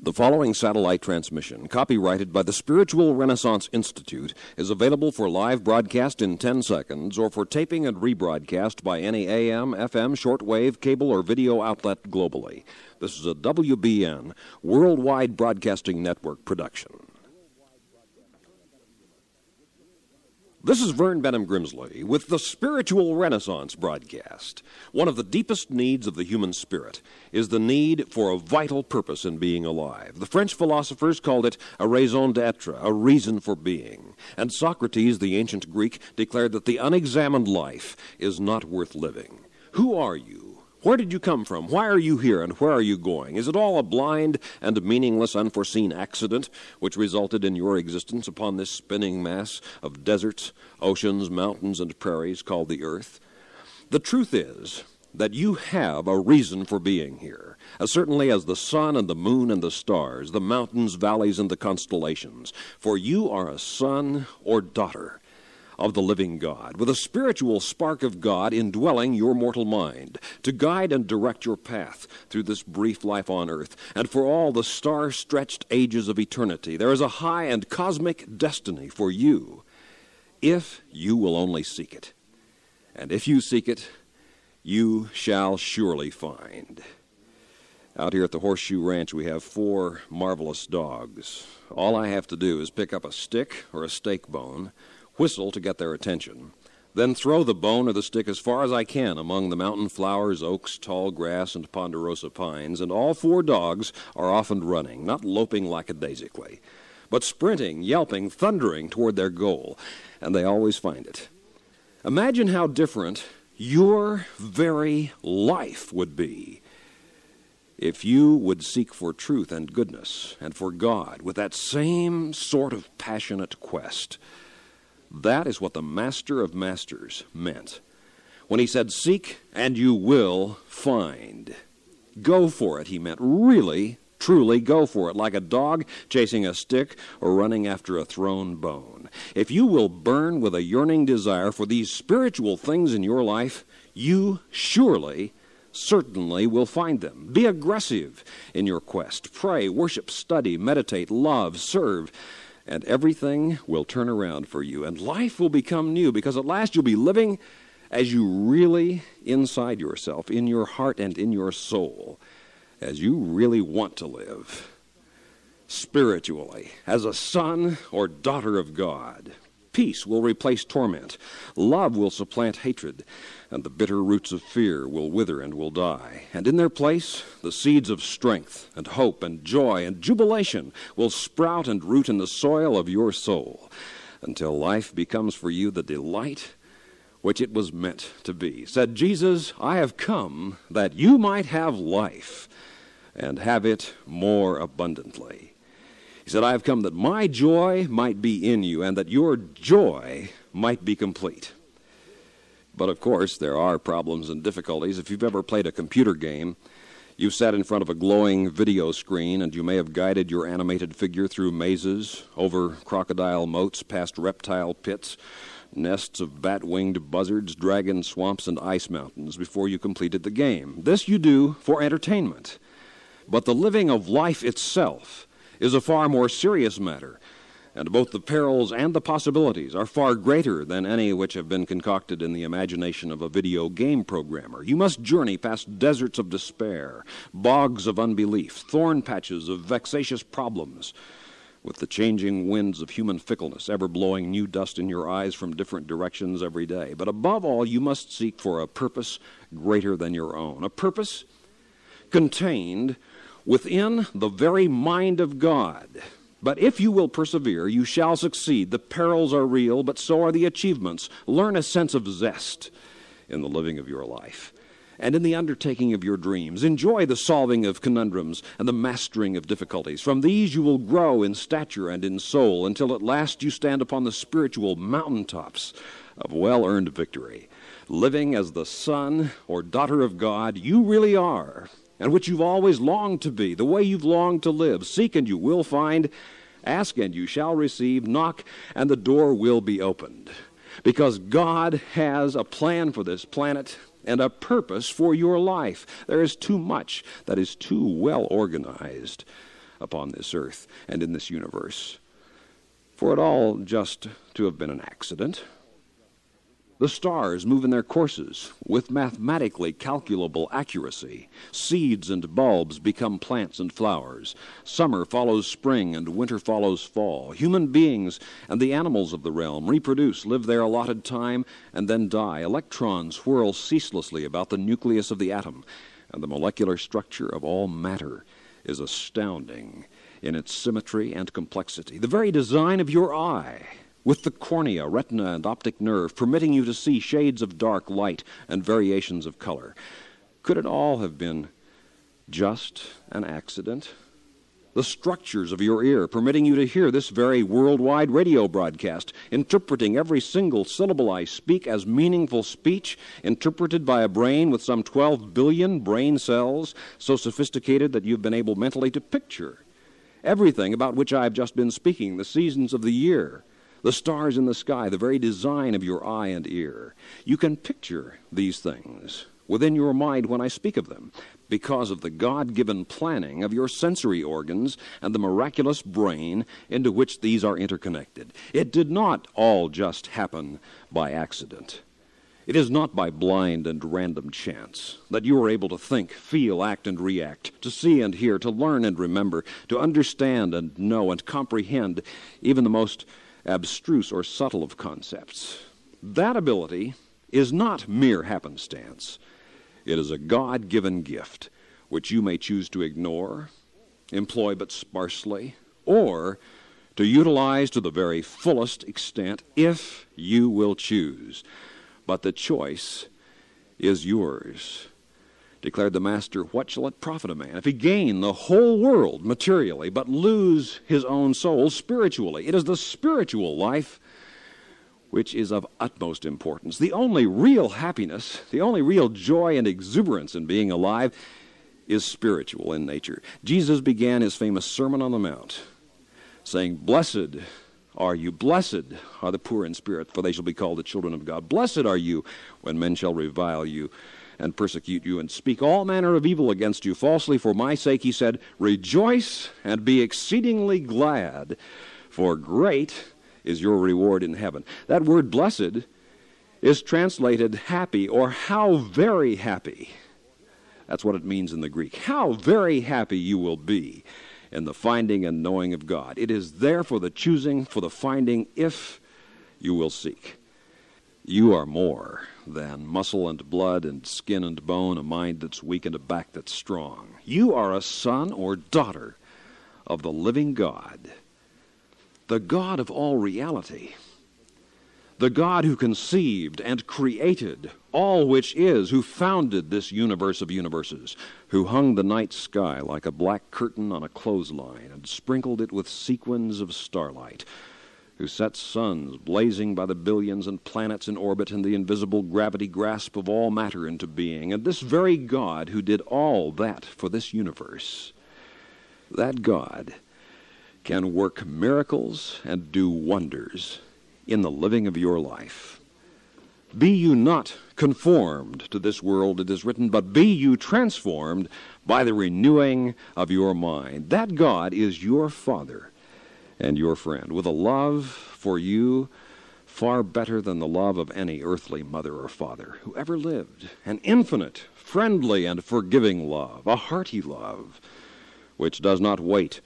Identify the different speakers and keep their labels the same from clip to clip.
Speaker 1: The following satellite transmission, copyrighted by the Spiritual Renaissance Institute, is available for live broadcast in 10 seconds or for taping and rebroadcast by any AM, FM, shortwave, cable, or video outlet globally. This is a WBN, Worldwide Broadcasting Network production. This is Vern Benham Grimsley with the Spiritual Renaissance broadcast. One of the deepest needs of the human spirit is the need for a vital purpose in being alive. The French philosophers called it a raison d'etre, a reason for being. And Socrates, the ancient Greek, declared that the unexamined life is not worth living. Who are you? Where did you come from? Why are you here and where are you going? Is it all a blind and meaningless unforeseen accident which resulted in your existence upon this spinning mass of deserts, oceans, mountains, and prairies called the earth? The truth is that you have a reason for being here, as certainly as the sun and the moon and the stars, the mountains, valleys, and the constellations, for you are a son or daughter of the living God, with a spiritual spark of God indwelling your mortal mind, to guide and direct your path through this brief life on earth, and for all the star stretched ages of eternity. There is a high and cosmic destiny for you, if you will only seek it. And if you seek it, you shall surely find. Out here at the Horseshoe Ranch, we have four marvelous dogs. All I have to do is pick up a stick or a steak bone, whistle to get their attention, then throw the bone or the stick as far as I can among the mountain flowers, oaks, tall grass, and ponderosa pines, and all four dogs are off and running, not loping lackadaisically, but sprinting, yelping, thundering toward their goal, and they always find it. Imagine how different your very life would be if you would seek for truth and goodness and for God with that same sort of passionate quest. That is what the Master of Masters meant when he said, Seek and you will find. Go for it, he meant. Really, truly go for it, like a dog chasing a stick or running after a thrown bone. If you will burn with a yearning desire for these spiritual things in your life, you surely certainly will find them. Be aggressive in your quest. Pray, worship, study, meditate, love, serve and everything will turn around for you, and life will become new because at last you'll be living as you really inside yourself, in your heart and in your soul, as you really want to live spiritually, as a son or daughter of God. Peace will replace torment. Love will supplant hatred. And the bitter roots of fear will wither and will die. And in their place, the seeds of strength and hope and joy and jubilation will sprout and root in the soil of your soul until life becomes for you the delight which it was meant to be. Said Jesus, I have come that you might have life and have it more abundantly. He said, I have come that my joy might be in you and that your joy might be complete. But of course, there are problems and difficulties. If you've ever played a computer game, You've sat in front of a glowing video screen, and you may have guided your animated figure through mazes, over crocodile moats, past reptile pits, nests of bat winged buzzards, dragon swamps, and ice mountains before you completed the game. This you do for entertainment. But the living of life itself is a far more serious matter, and both the perils and the possibilities are far greater than any which have been concocted in the imagination of a video game programmer. You must journey past deserts of despair, bogs of unbelief, thorn patches of vexatious problems. With the changing winds of human fickleness ever blowing new dust in your eyes from different directions every day. But above all, you must seek for a purpose greater than your own, a purpose contained within the very mind of God. But if you will persevere, you shall succeed. The perils are real, but so are the achievements. Learn a sense of zest in the living of your life and in the undertaking of your dreams. Enjoy the solving of conundrums and the mastering of difficulties. From these you will grow in stature and in soul until at last you stand upon the spiritual mountaintops of well earned victory. Living as the son or daughter of God, you really are and which you've always longed to be, the way you've longed to live. Seek and you will find, ask and you shall receive, knock and the door will be opened. Because God has a plan for this planet and a purpose for your life. There is too much that is too well organized upon this earth and in this universe for it all just to have been an accident. The stars move in their courses with mathematically calculable accuracy. Seeds and bulbs become plants and flowers. Summer follows spring and winter follows fall. Human beings and the animals of the realm reproduce, live their allotted time, and then die. Electrons whirl ceaselessly about the nucleus of the atom, and the molecular structure of all matter is astounding in its symmetry and complexity. The very design of your eye with the cornea, retina, and optic nerve, permitting you to see shades of dark light and variations of color. Could it all have been just an accident? The structures of your ear, permitting you to hear this very worldwide radio broadcast, interpreting every single syllable I speak as meaningful speech, interpreted by a brain with some 12 billion brain cells, so sophisticated that you've been able mentally to picture everything about which I have just been speaking, the seasons of the year, the stars in the sky, the very design of your eye and ear. You can picture these things within your mind when I speak of them because of the God given planning of your sensory organs and the miraculous brain into which these are interconnected. It did not all just happen by accident. It is not by blind and random chance that you are able to think, feel, act, and react, to see and hear, to learn and remember, to understand and know and comprehend even the most abstruse or subtle of concepts. That ability is not mere happenstance. It is a God given gift which you may choose to ignore, employ but sparsely, or to utilize to the very fullest extent if you will choose. But the choice is yours. Declared the master, What shall it profit a man if he gain the whole world materially, but lose his own soul spiritually? It is the spiritual life which is of utmost importance. The only real happiness, the only real joy and exuberance in being alive is spiritual in nature. Jesus began his famous Sermon on the Mount saying, Blessed are you, blessed are the poor in spirit, for they shall be called the children of God. Blessed are you when men shall revile you and persecute you, and speak all manner of evil against you falsely for my sake, he said, Rejoice and be exceedingly glad, for great is your reward in heaven. That word blessed is translated happy or how very happy. That's what it means in the Greek. How very happy you will be in the finding and knowing of God. It is there for the choosing, for the finding, if you will seek. You are more than muscle and blood and skin and bone, a mind that's weak and a back that's strong. You are a son or daughter of the living God, the God of all reality, the God who conceived and created all which is, who founded this universe of universes, who hung the night sky like a black curtain on a clothesline and sprinkled it with sequins of starlight who sets suns blazing by the billions and planets in orbit and the invisible gravity grasp of all matter into being, and this very God who did all that for this universe, that God can work miracles and do wonders in the living of your life. Be you not conformed to this world, it is written, but be you transformed by the renewing of your mind. That God is your Father and your friend, with a love for you far better than the love of any earthly mother or father who ever lived, an infinite, friendly, and forgiving love, a hearty love, which does not wait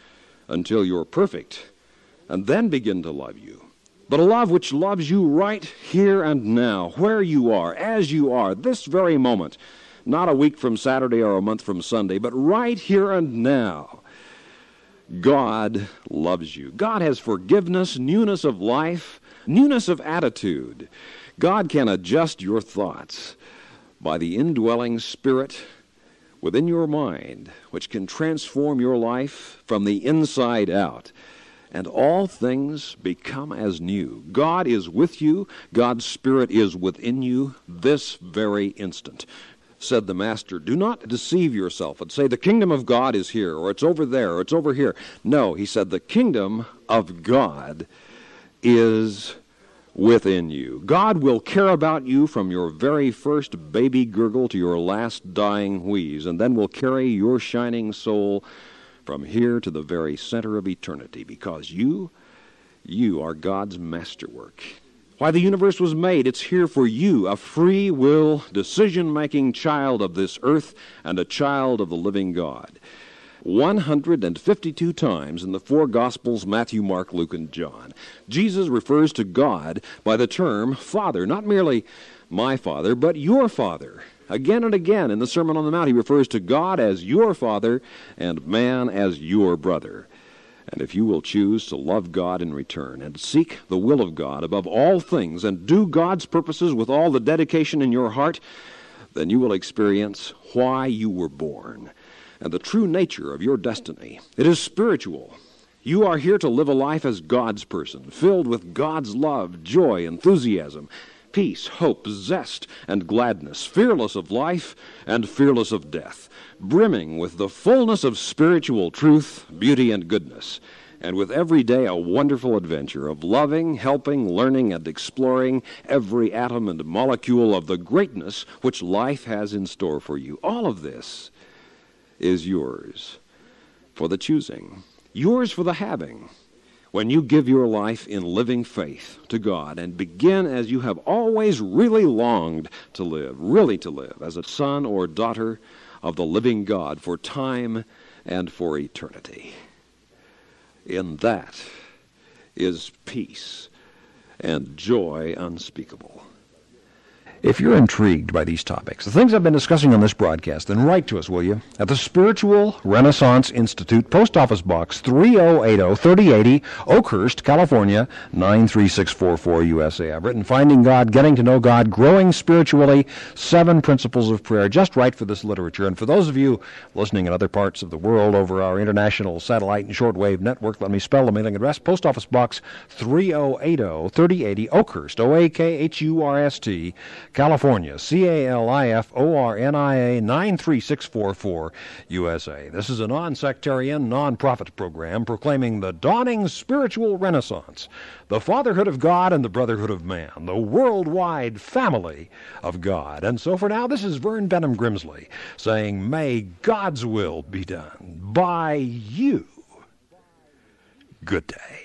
Speaker 1: until you're perfect and then begin to love you, but a love which loves you right here and now, where you are, as you are, this very moment, not a week from Saturday or a month from Sunday, but right here and now. God loves you. God has forgiveness, newness of life, newness of attitude. God can adjust your thoughts by the indwelling spirit within your mind, which can transform your life from the inside out. And all things become as new. God is with you. God's Spirit is within you this very instant said the Master, do not deceive yourself and say, the kingdom of God is here, or it's over there, or it's over here. No, he said, the kingdom of God is within you. God will care about you from your very first baby gurgle to your last dying wheeze, and then will carry your shining soul from here to the very center of eternity, because you, you are God's masterwork. Why, the universe was made. It's here for you, a free will, decision making child of this earth and a child of the living God. 152 times in the four Gospels Matthew, Mark, Luke, and John. Jesus refers to God by the term Father, not merely my Father, but your Father. Again and again in the Sermon on the Mount, he refers to God as your Father and man as your brother. And if you will choose to love God in return and seek the will of God above all things and do God's purposes with all the dedication in your heart, then you will experience why you were born and the true nature of your destiny. It is spiritual. You are here to live a life as God's person, filled with God's love, joy, enthusiasm, peace, hope, zest, and gladness, fearless of life and fearless of death, brimming with the fullness of spiritual truth, beauty, and goodness, and with every day a wonderful adventure of loving, helping, learning, and exploring every atom and molecule of the greatness which life has in store for you. All of this is yours for the choosing, yours for the having when you give your life in living faith to God and begin as you have always really longed to live, really to live, as a son or daughter of the living God for time and for eternity. In that is peace and joy unspeakable. If you're intrigued by these topics, the things I've been discussing on this broadcast, then write to us, will you? At the Spiritual Renaissance Institute, Post Office Box 3080 3080, Oakhurst, California 93644 USA. I've written Finding God, Getting to Know God, Growing Spiritually, Seven Principles of Prayer, just right for this literature. And for those of you listening in other parts of the world over our international satellite and shortwave network, let me spell the mailing address Post Office Box 3080 3080, Oakhurst, O A K H U R S T. California, C A L I F O R N I A 93644 USA. This is a non sectarian, non profit program proclaiming the dawning spiritual renaissance, the fatherhood of God and the brotherhood of man, the worldwide family of God. And so for now, this is Vern Benham Grimsley saying, May God's will be done by you. Good day.